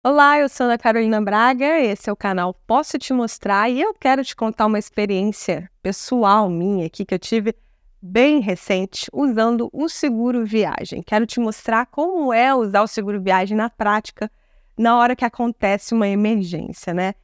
Olá, eu sou a Carolina Braga, esse é o canal Posso Te Mostrar e eu quero te contar uma experiência pessoal minha aqui que eu tive bem recente usando o seguro viagem. Quero te mostrar como é usar o seguro viagem na prática na hora que acontece uma emergência, né?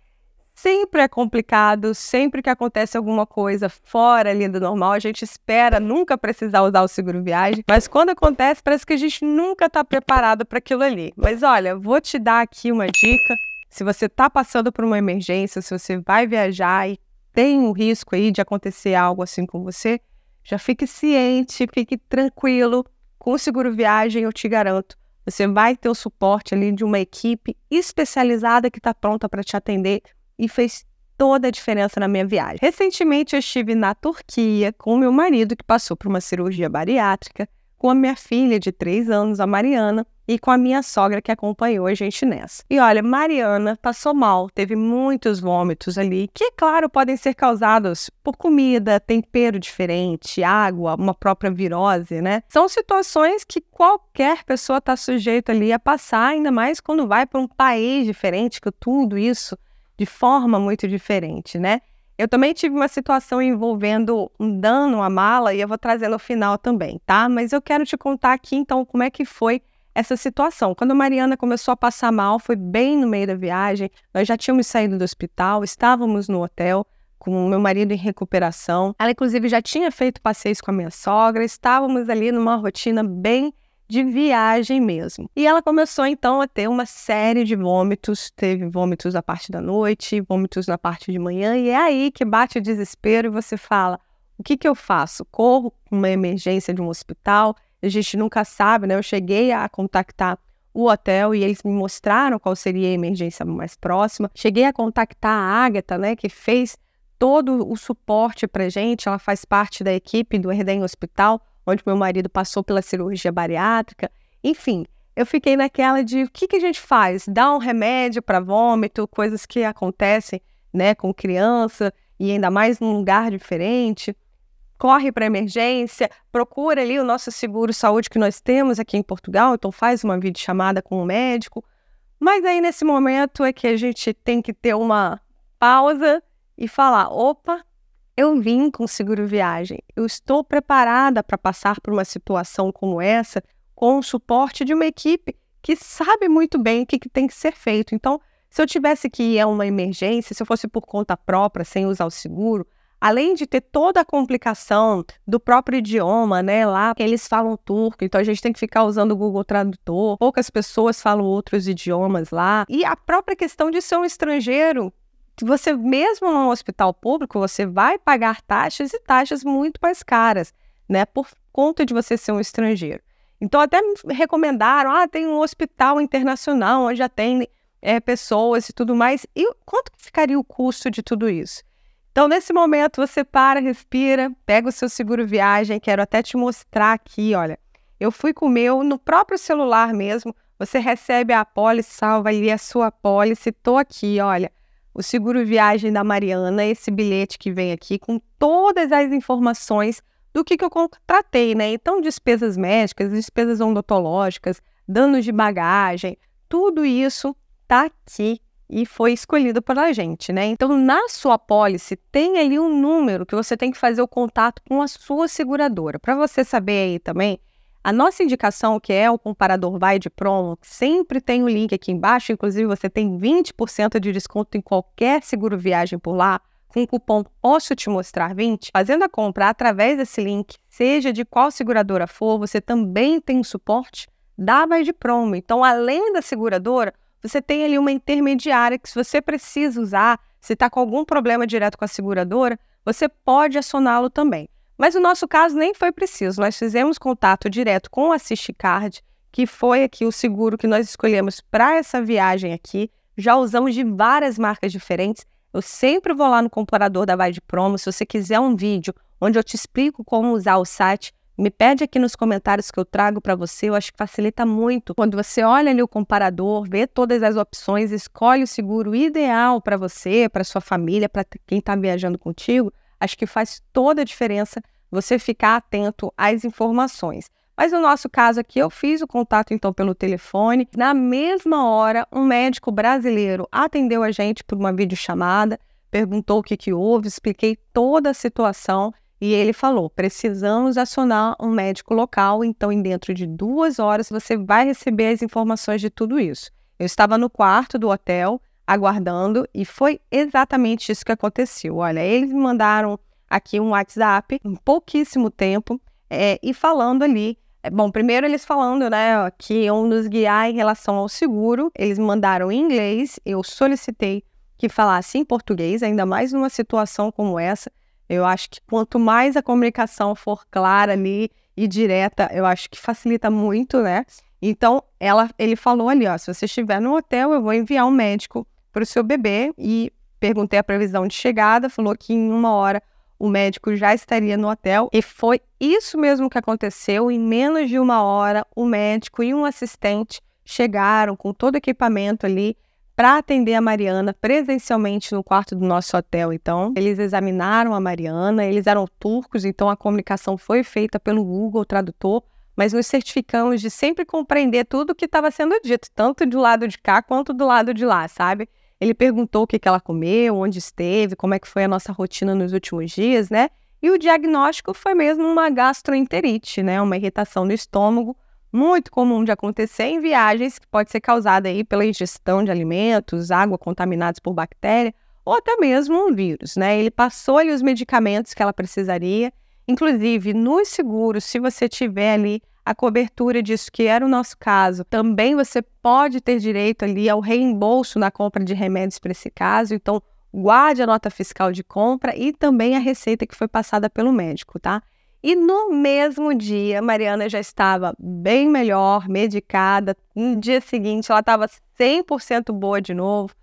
sempre é complicado, sempre que acontece alguma coisa fora ali do normal, a gente espera nunca precisar usar o seguro viagem, mas quando acontece, parece que a gente nunca está preparado para aquilo ali. Mas olha, vou te dar aqui uma dica. Se você está passando por uma emergência, se você vai viajar e tem um risco aí de acontecer algo assim com você, já fique ciente, fique tranquilo. Com o seguro viagem, eu te garanto, você vai ter o suporte ali de uma equipe especializada que está pronta para te atender e fez toda a diferença na minha viagem. Recentemente eu estive na Turquia com meu marido, que passou por uma cirurgia bariátrica, com a minha filha de 3 anos, a Mariana, e com a minha sogra que acompanhou a gente nessa. E olha, Mariana passou mal, teve muitos vômitos ali, que, claro, podem ser causados por comida, tempero diferente, água, uma própria virose, né? São situações que qualquer pessoa está sujeita ali a passar, ainda mais quando vai para um país diferente, que tudo isso de forma muito diferente, né? Eu também tive uma situação envolvendo um dano à mala e eu vou trazer no final também, tá? Mas eu quero te contar aqui então como é que foi essa situação. Quando a Mariana começou a passar mal, foi bem no meio da viagem, nós já tínhamos saído do hospital, estávamos no hotel com o meu marido em recuperação. Ela inclusive já tinha feito passeios com a minha sogra, estávamos ali numa rotina bem de viagem mesmo. E ela começou então a ter uma série de vômitos, teve vômitos na parte da noite, vômitos na parte de manhã, e é aí que bate o desespero e você fala: o que, que eu faço? Corro uma emergência de um hospital? A gente nunca sabe, né? Eu cheguei a contactar o hotel e eles me mostraram qual seria a emergência mais próxima. Cheguei a contactar a Agatha, né, que fez todo o suporte pra gente, ela faz parte da equipe do Herden Hospital onde meu marido passou pela cirurgia bariátrica. Enfim, eu fiquei naquela de o que, que a gente faz? Dá um remédio para vômito, coisas que acontecem né, com criança e ainda mais num lugar diferente. Corre para emergência, procura ali o nosso seguro saúde que nós temos aqui em Portugal, então faz uma videochamada com o um médico. Mas aí nesse momento é que a gente tem que ter uma pausa e falar: opa, eu vim com seguro viagem. Eu estou preparada para passar por uma situação como essa com o suporte de uma equipe que sabe muito bem o que, que tem que ser feito. Então, se eu tivesse que ir a uma emergência, se eu fosse por conta própria, sem usar o seguro, além de ter toda a complicação do próprio idioma, né? Lá eles falam turco, então a gente tem que ficar usando o Google Tradutor. Poucas pessoas falam outros idiomas lá. E a própria questão de ser um estrangeiro você mesmo num hospital público, você vai pagar taxas e taxas muito mais caras, né, por conta de você ser um estrangeiro. Então até me recomendaram, ah, tem um hospital internacional onde atendem é, pessoas e tudo mais. E quanto ficaria o custo de tudo isso? Então, nesse momento, você para, respira, pega o seu seguro viagem. Quero até te mostrar aqui, olha. Eu fui com o meu no próprio celular mesmo. Você recebe a apólice, salva ali a sua apólice. Tô aqui, olha o seguro viagem da Mariana, esse bilhete que vem aqui com todas as informações do que, que eu contratei, né? Então, despesas médicas, despesas odontológicas, danos de bagagem, tudo isso tá aqui e foi escolhido pela gente, né? Então, na sua pólice tem ali um número que você tem que fazer o contato com a sua seguradora, para você saber aí também a nossa indicação, que é o comparador vai de promo, sempre tem o um link aqui embaixo. Inclusive, você tem 20% de desconto em qualquer seguro viagem por lá. Com o cupom Posso Te Mostrar 20, fazendo a compra através desse link, seja de qual seguradora for, você também tem o suporte da Vai de Promo. Então, além da seguradora, você tem ali uma intermediária que, se você precisa usar, se está com algum problema direto com a seguradora, você pode acioná-lo também. Mas no nosso caso nem foi preciso. Nós fizemos contato direto com o Assist Card, que foi aqui o seguro que nós escolhemos para essa viagem aqui. Já usamos de várias marcas diferentes. Eu sempre vou lá no comparador da Vide Promo. Se você quiser um vídeo onde eu te explico como usar o site, me pede aqui nos comentários que eu trago para você. Eu acho que facilita muito. Quando você olha ali o comparador, vê todas as opções, escolhe o seguro ideal para você, para sua família, para quem está viajando contigo, acho que faz toda a diferença você ficar atento às informações. Mas no nosso caso aqui, eu fiz o contato então pelo telefone. Na mesma hora, um médico brasileiro atendeu a gente por uma videochamada, perguntou o que, que houve, expliquei toda a situação e ele falou: precisamos acionar um médico local, então em dentro de duas horas você vai receber as informações de tudo isso. Eu estava no quarto do hotel aguardando e foi exatamente isso que aconteceu. Olha, eles me mandaram aqui um WhatsApp em pouquíssimo tempo é, e falando ali. É, bom, primeiro eles falando, né, que iam nos guiar em relação ao seguro. Eles mandaram em inglês, eu solicitei que falasse em português, ainda mais numa situação como essa. Eu acho que quanto mais a comunicação for clara ali e direta, eu acho que facilita muito, né? Então, ela, ele falou ali, ó, se você estiver no hotel, eu vou enviar um médico para o seu bebê e perguntei a previsão de chegada, falou que em uma hora o médico já estaria no hotel e foi isso mesmo que aconteceu. Em menos de uma hora, o médico e um assistente chegaram com todo o equipamento ali para atender a Mariana presencialmente no quarto do nosso hotel. Então, eles examinaram a Mariana, eles eram turcos, então a comunicação foi feita pelo Google Tradutor, mas nos certificamos de sempre compreender tudo o que estava sendo dito, tanto do lado de cá quanto do lado de lá, sabe? Ele perguntou o que, que ela comeu, onde esteve, como é que foi a nossa rotina nos últimos dias, né? E o diagnóstico foi mesmo uma gastroenterite, né? Uma irritação do estômago, muito comum de acontecer em viagens, que pode ser causada aí pela ingestão de alimentos, água contaminados por bactéria ou até mesmo um vírus, né? Ele passou-lhe os medicamentos que ela precisaria. Inclusive, nos seguros, se você tiver ali a cobertura disso, que era o nosso caso, também você pode ter direito ali ao reembolso na compra de remédios para esse caso. Então, guarde a nota fiscal de compra e também a receita que foi passada pelo médico, tá? E no mesmo dia, Mariana já estava bem melhor, medicada. No dia seguinte, ela estava 100% boa de novo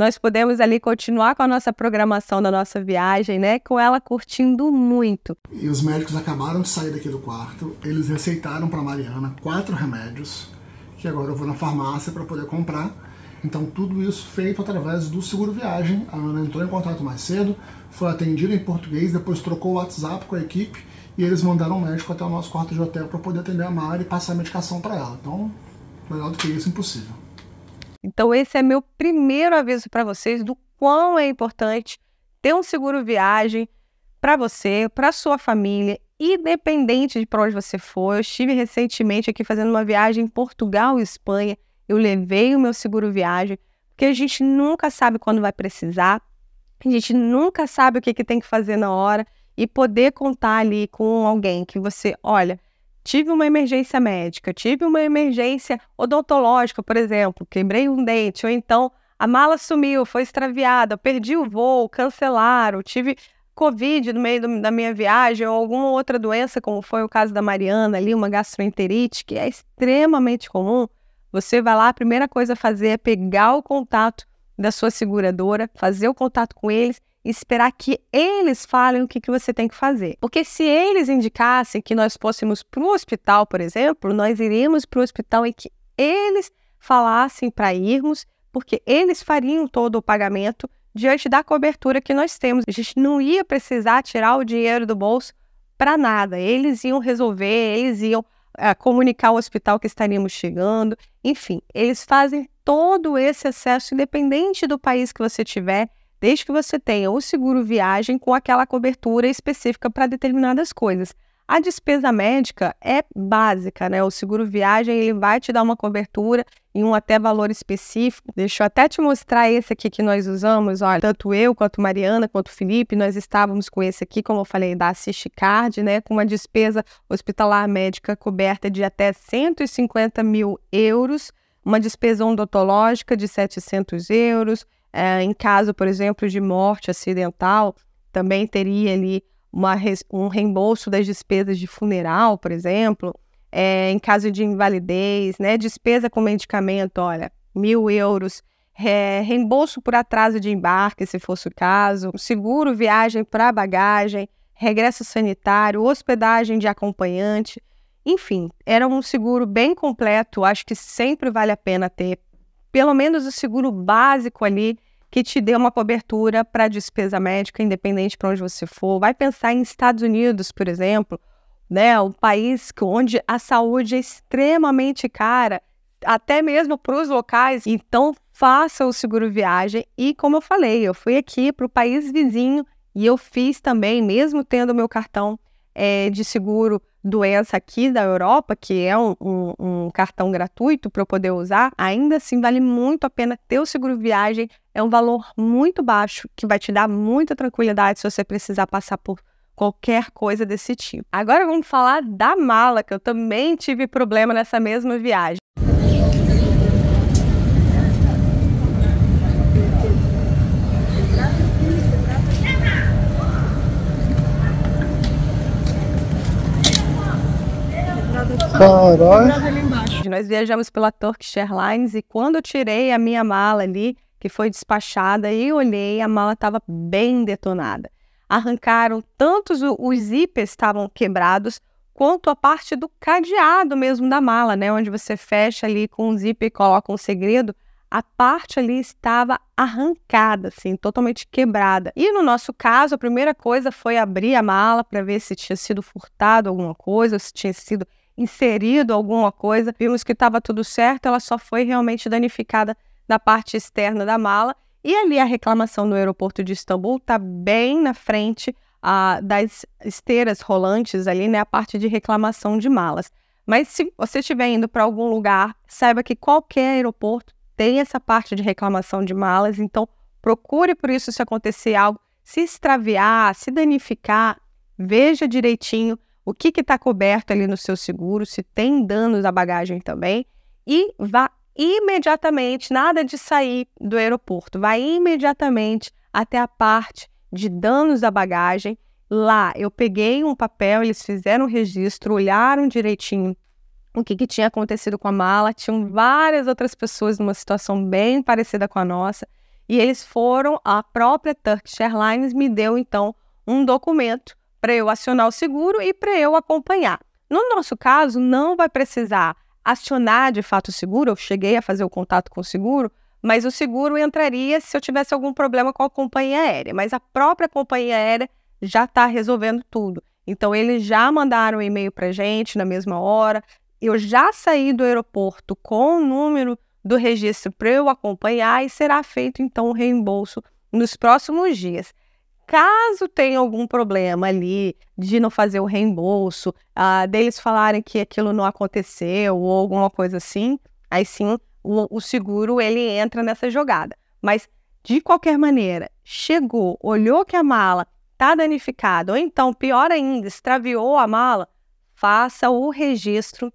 nós podemos ali continuar com a nossa programação da nossa viagem, né? Com ela curtindo muito. E os médicos acabaram de sair daqui do quarto, eles receitaram para Mariana quatro remédios, que agora eu vou na farmácia para poder comprar. Então tudo isso feito através do seguro viagem. A Ana entrou em contato mais cedo, foi atendida em português, depois trocou o WhatsApp com a equipe e eles mandaram um médico até o nosso quarto de hotel para poder atender a Mari e passar a medicação para ela. Então, melhor do que isso, impossível. Então, esse é meu primeiro aviso para vocês do quão é importante ter um seguro viagem para você, para sua família, independente de para onde você for. Eu estive recentemente aqui fazendo uma viagem em Portugal e Espanha. Eu levei o meu seguro viagem, porque a gente nunca sabe quando vai precisar, a gente nunca sabe o que, que tem que fazer na hora e poder contar ali com alguém que você, olha, tive uma emergência médica, tive uma emergência odontológica, por exemplo, quebrei um dente, ou então a mala sumiu, foi extraviada, perdi o voo, cancelaram, tive Covid no meio do, da minha viagem ou alguma outra doença, como foi o caso da Mariana ali, uma gastroenterite, que é extremamente comum, você vai lá, a primeira coisa a fazer é pegar o contato da sua seguradora, fazer o contato com eles esperar que eles falem o que, que você tem que fazer. Porque se eles indicassem que nós fôssemos para o hospital, por exemplo, nós iríamos para o hospital e que eles falassem para irmos, porque eles fariam todo o pagamento diante da cobertura que nós temos. A gente não ia precisar tirar o dinheiro do bolso para nada. Eles iam resolver, eles iam uh, comunicar ao hospital que estaríamos chegando. Enfim, eles fazem todo esse acesso, independente do país que você tiver desde que você tenha o seguro viagem com aquela cobertura específica para determinadas coisas. A despesa médica é básica, né? O seguro viagem ele vai te dar uma cobertura em um até valor específico. Deixa eu até te mostrar esse aqui que nós usamos. Olha, tanto eu quanto Mariana, quanto Felipe, nós estávamos com esse aqui, como eu falei, da Assist Card, né? Com uma despesa hospitalar médica coberta de até 150 mil euros, uma despesa odontológica de 700 euros é, em caso, por exemplo, de morte acidental, também teria ali uma, um reembolso das despesas de funeral, por exemplo. É, em caso de invalidez, né, despesa com medicamento, olha, mil euros. É, reembolso por atraso de embarque, se fosse o caso. Seguro viagem para bagagem, regresso sanitário, hospedagem de acompanhante. Enfim, era um seguro bem completo. Acho que sempre vale a pena ter pelo menos o seguro básico ali que te dê uma cobertura para despesa médica, independente para onde você for. Vai pensar em Estados Unidos, por exemplo, né, o país onde a saúde é extremamente cara, até mesmo para os locais. Então, faça o seguro viagem. E como eu falei, eu fui aqui para o país vizinho e eu fiz também, mesmo tendo meu cartão é, de seguro doença aqui da Europa, que é um, um, um cartão gratuito para eu poder usar, ainda assim vale muito a pena ter o seguro viagem. É um valor muito baixo que vai te dar muita tranquilidade se você precisar passar por qualquer coisa desse tipo. Agora vamos falar da mala, que eu também tive problema nessa mesma viagem. Caralho. Nós viajamos pela Turkish Airlines e quando eu tirei a minha mala ali, que foi despachada, e olhei, a mala estava bem detonada. Arrancaram tantos os zíperes estavam quebrados, quanto a parte do cadeado mesmo da mala, né? Onde você fecha ali com um zíper e coloca um segredo. A parte ali estava arrancada, assim, totalmente quebrada. E no nosso caso, a primeira coisa foi abrir a mala para ver se tinha sido furtado alguma coisa, se tinha sido inserido alguma coisa, vimos que estava tudo certo, ela só foi realmente danificada na parte externa da mala. E ali a reclamação do aeroporto de Istambul está bem na frente das esteiras rolantes ali, né? A parte de reclamação de malas. Mas se você estiver indo para algum lugar, saiba que qualquer aeroporto tem essa parte de reclamação de malas. Então, procure por isso se acontecer algo, se extraviar, se danificar, veja direitinho o que está coberto ali no seu seguro, se tem danos à bagagem também, e vá imediatamente, nada de sair do aeroporto, vá imediatamente até a parte de danos à bagagem. Lá eu peguei um papel, eles fizeram um registro, olharam direitinho o que, que tinha acontecido com a mala. Tinham várias outras pessoas numa situação bem parecida com a nossa. E eles foram, a própria Turkish Airlines me deu então um documento para eu acionar o seguro e para eu acompanhar. No nosso caso, não vai precisar acionar de fato o seguro. Eu cheguei a fazer o contato com o seguro, mas o seguro entraria se eu tivesse algum problema com a companhia aérea. Mas a própria companhia aérea já está resolvendo tudo. Então, eles já mandaram um e-mail para gente na mesma hora. Eu já saí do aeroporto com o número do registro para eu acompanhar e será feito então o reembolso nos próximos dias. Caso tenha algum problema ali de não fazer o reembolso, ah, deles falarem que aquilo não aconteceu ou alguma coisa assim, aí sim o, o seguro ele entra nessa jogada. Mas de qualquer maneira, chegou, olhou que a mala está danificada, ou então, pior ainda, extraviou a mala, faça o registro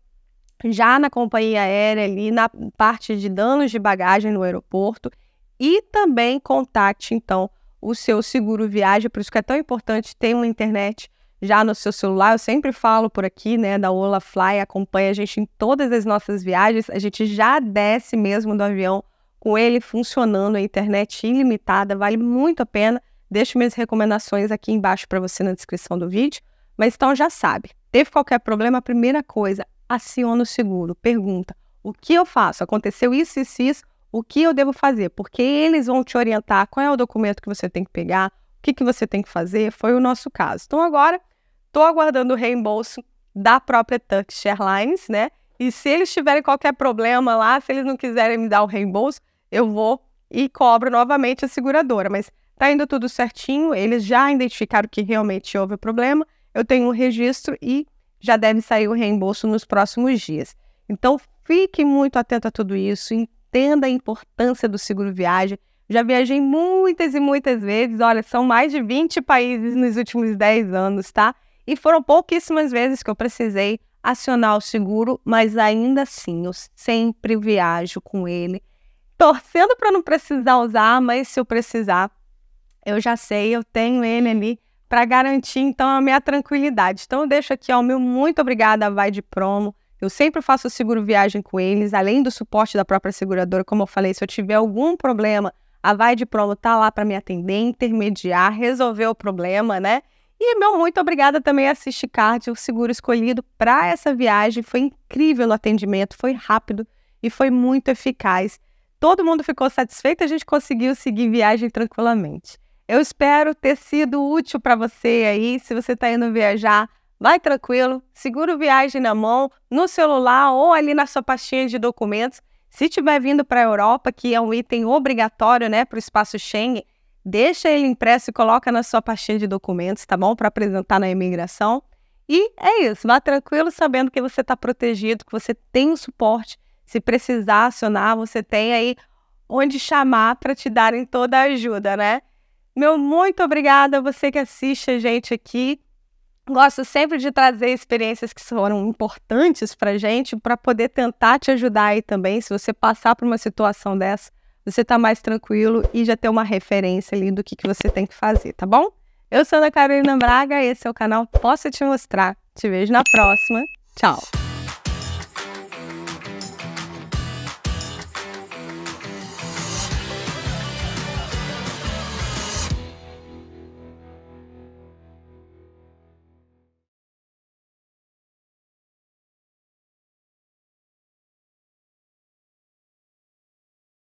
já na companhia aérea, ali na parte de danos de bagagem no aeroporto, e também contacte então, o seu seguro viagem, por isso que é tão importante ter uma internet já no seu celular. Eu sempre falo por aqui, né, da Ola Fly, acompanha a gente em todas as nossas viagens. A gente já desce mesmo do avião com ele funcionando, a internet ilimitada, vale muito a pena. Deixo minhas recomendações aqui embaixo para você na descrição do vídeo. Mas então já sabe, teve qualquer problema, a primeira coisa, aciona o seguro, pergunta: o que eu faço? Aconteceu isso, isso, isso o que eu devo fazer, porque eles vão te orientar qual é o documento que você tem que pegar, o que, que você tem que fazer, foi o nosso caso. Então agora estou aguardando o reembolso da própria Turkish Airlines, né? E se eles tiverem qualquer problema lá, se eles não quiserem me dar o reembolso, eu vou e cobro novamente a seguradora. Mas tá indo tudo certinho, eles já identificaram que realmente houve o problema, eu tenho um registro e já deve sair o reembolso nos próximos dias. Então, fique muito atento a tudo isso, entenda a importância do seguro viagem. Já viajei muitas e muitas vezes, olha, são mais de 20 países nos últimos 10 anos, tá? E foram pouquíssimas vezes que eu precisei acionar o seguro, mas ainda assim, eu sempre viajo com ele, torcendo para não precisar usar, mas se eu precisar, eu já sei, eu tenho ele ali para garantir então a minha tranquilidade. Então eu deixo aqui ó, o meu muito obrigada Vai de Promo eu sempre faço seguro viagem com eles, além do suporte da própria seguradora, como eu falei, se eu tiver algum problema, a Vai de Promo tá lá para me atender, intermediar, resolver o problema, né? E meu muito obrigada também a Card, o seguro escolhido para essa viagem. Foi incrível o atendimento, foi rápido e foi muito eficaz. Todo mundo ficou satisfeito, a gente conseguiu seguir viagem tranquilamente. Eu espero ter sido útil para você aí, se você está indo viajar, Vai tranquilo, segura viagem na mão, no celular ou ali na sua pastinha de documentos. Se tiver vindo para a Europa, que é um item obrigatório, né, para o espaço Schengen, deixa ele impresso e coloca na sua pastinha de documentos, tá bom? Para apresentar na imigração. E é isso, vá tranquilo sabendo que você está protegido, que você tem o suporte. Se precisar acionar, você tem aí onde chamar para te darem toda a ajuda, né? Meu muito obrigada a você que assiste a gente aqui gosto sempre de trazer experiências que foram importantes para gente, para poder tentar te ajudar aí também. Se você passar por uma situação dessa, você tá mais tranquilo e já ter uma referência ali do que, que você tem que fazer, tá bom? Eu sou a Ana Carolina Braga, esse é o canal Posso Te Mostrar. Te vejo na próxima. Tchau!